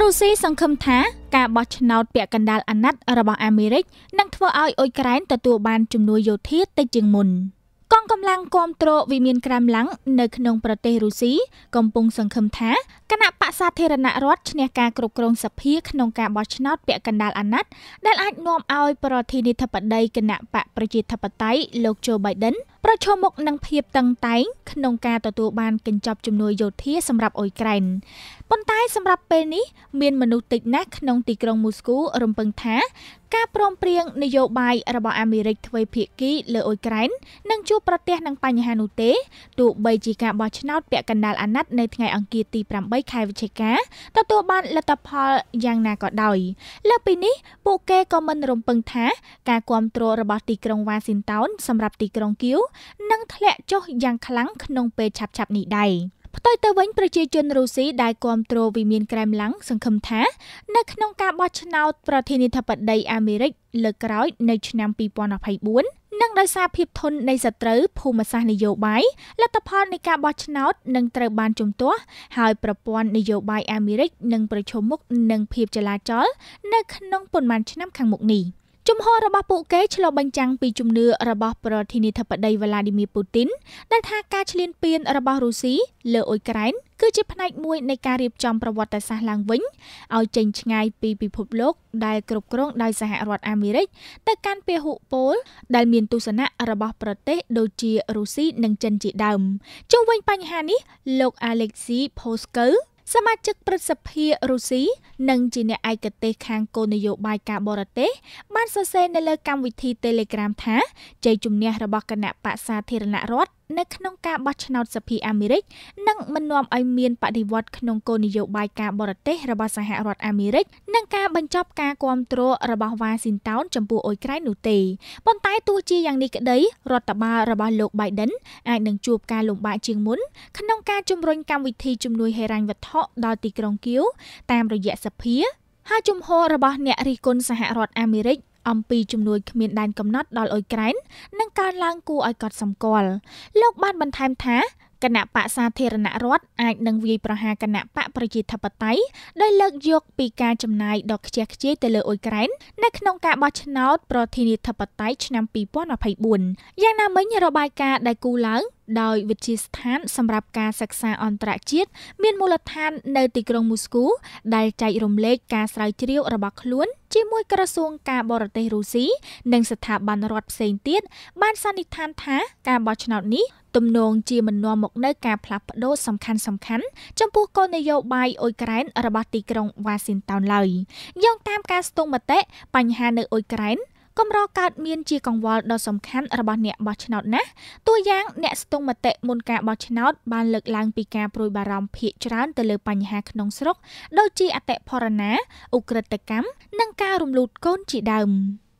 រុស្ស៊ីសង្ឃឹមថាការបោះឆ្នោតពាក់កណ្ដាលអាណត្តិរបស់អាមេរិកនឹងធ្វើឲ្យអ៊ុយក្រែនទទួលបានជំនួយយោធាតិចជាងមុន កងកម្លាំងគាំទ្រវិមានក្រាមឡាំងនៅក្នុងប្រទេសរុស្ស៊ីកំពុងសង្ឃឹមថាគណៈបក្សសាធារណរដ្ឋឈ្នះការគ្រប់គ្រងសភាក្នុងការបោះឆ្នោតពាក់កណ្ដាលអាណត្តិដែលអាចនាំឲ្យប្រធានាធិបតីគណៈបកប្រជាធិបតេយ្យលោកโจ Biden ប្រឈមមុខនឹងភាពតឹងតែងក្នុងការទទួលបានកញ្ចប់ជំនួយយោធាសម្រាប់អ៊ុយក្រែនប៉ុន្តែសម្រាប់ពេលនេះមានមនុស្សតិចណាស់ក្នុងទីក្រុងមូស្គូរំពឹងថាការព្រមព្រៀងនយោបាយរបស់អាមេរិកទ្វេភាគីលើអ៊ុយក្រែននឹងជួបប្រទះនឹងបញ្ហានោះទេទោះបីជាការបោះឆ្នោតពាក់កណ្ដាលអាណត្តិនៅថ្ងៃអង្គារទី8ខែវិច្ឆិកាទទួលបានលទ្ធផលយ៉ាងណាក៏ដោយលើពីនេះពួកគេក៏មិនរំពឹងថាការគ្រប់គ្រងរបស់ទីក្រុងវ៉ាស៊ីនតោនសម្រាប់ទីក្រុងគៀវនឹងធ្លាក់ចុះយ៉ាងខ្លាំងក្នុងពេលឆាប់ៗនេះដែរ។ផ្ទុយទៅវិញប្រជាជនរុស្ស៊ីដែលគ្រប់គ្រងវិមានក្រែមឡាំងសង្ឃឹមថា នៅក្នុងការបោះឆ្នោត ប្រធានាធិបតីអាមេរិកលើកក្រោយនៅឆ្នាំ2024និងដោយសារភាពធន់នៃសត្រូវភូមិសាស្ត្រនយោបាយលទ្ធផលនៃការបោះឆ្នោតនឹងត្រូវបានជំទាស់ហើយប្រព័ន្ធនយោបាយអាមេរិកនឹងប្រឈមមុខនឹងភាពចលាចល នៅក្នុងប៉ុន្មានឆ្នាំខាងមុខនេះ។ជំហររបស់ពួកគេឆ្លុះបញ្ចាំងពីជំនឿរបស់ ប្រធានាធិបតីវ្លាឌីមៀពូទីនដែលថាការឈ្លានពានរបស់រុស្ស៊ីលើអ៊ុយក្រែន គឺជាផ្នែកមួយនៃការរៀបចំប្រវត្តិសាស្ត្រឡើងវិញឲ្យចេញឆ្ងាយពីពិភពលោកដែលគ្រប់គ្រងដោយសហរដ្ឋអាមេរិកទៅកាន់ពហុពលដែល មានទស្សនៈរបស់ ប្រទេស ដូចជារុស្ស៊ីនិងចិនជាដើមជុំវិញបញ្ហានេះលោក Alexei Poskov សមាជិកព្រឹទ្ធសភារុស្ស៊ីនិងជាអ្នកឯកទេសខាងគោលនយោបាយការបរទេសបានសរសេរនៅលើកម្មវិធី Telegram ថាជ័យជំនះរបស់គណៈបក្សសាធារណរដ្ឋនៅក្នុងការបោះឆ្នោតសភាអាមេរិកនិងមិននាំឲ្យមានបដិវត្តក្នុងគោលនយោបាយការបរទេសរបស់សហរដ្ឋអាមេរិក និងការបញ្ចប់ការគ្រប់គ្រងរបស់វ៉ាស៊ីនតោនចំពោះអ៊ុយក្រែននោះទេប៉ុន្តែទោះជាយ៉ាងនេះក្តីរដ្ឋបាលរបស់លោក Biden អាចនឹងជួបការលំបាកជាងមុនក្នុងការជំរុញកម្មវិធីជំនួយហិរញ្ញវត្ថុដល់ទីក្រុងគៀវតាមរយៈសភាហើយជំហររបស់អ្នករិះគន់សហរដ្ឋអាមេរិកអំពីជំនួយគ្មានដែនកំណត់ដល់អ៊ុយក្រែននិងកើនឡើងគួរឲ្យកត់សម្គាល់លោក បានបន្ថែមថាគណៈបកសាធារណរដ្ឋអាចនឹងវាយប្រហារគណៈបកប្រជាធិបតេយ្យដោយលើក យក ពីការចំណាយដ៏ខ្ជះខ្ជាយទៅលើអ៊ុយក្រែននៅក្នុងការបោះឆ្នោត ប្រធានាធិបតេយ្យឆ្នាំ2024យ៉ាងណាមិញរបាយការណ៍ដែលគូឡើងដោយវិទ្យាស្ថានសម្រាប់ការសិក្សាអន្តរជាតិមានមូលដ្ឋាននៅទីក្រុងមូស្គូដែលចែករំលែកការស្រាវជ្រាវរបស់ខ្លួន ជាមួយក្រសួងការបរទេសរុស្ស៊ីនិងស្ថាប័នរដ្ឋផ្សេងទៀតបានសន្និដ្ឋានថាការបោះឆ្នោតនេះទំនងជាមិននាំមកនូវការផ្លាស់ប្ដូរសំខាន់សំខាន់ចំពោះគោលនយោបាយអ៊ុយក្រែនរបស់ទីក្រុងវ៉ាស៊ីនតោនឡើយយោងតាមការស្ទង់មតិបញ្ហានៅអ៊ុយក្រែនកម្រកើតមានជាកង្វល់ដ៏សំខាន់របស់អ្នកបោះឆ្នោតណាស់តួយ៉ាងអ្នកស្ទង់មតិមុនការបោះឆ្នោតបានលើកឡើងពីការប្រួយបារម្ភភាកច្រើនទៅលើបញ្ហាក្នុងស្រុកដូចជាអតិផរណាឧក្រិដ្ឋកម្មនិងការរំលូតកូនជាដើម។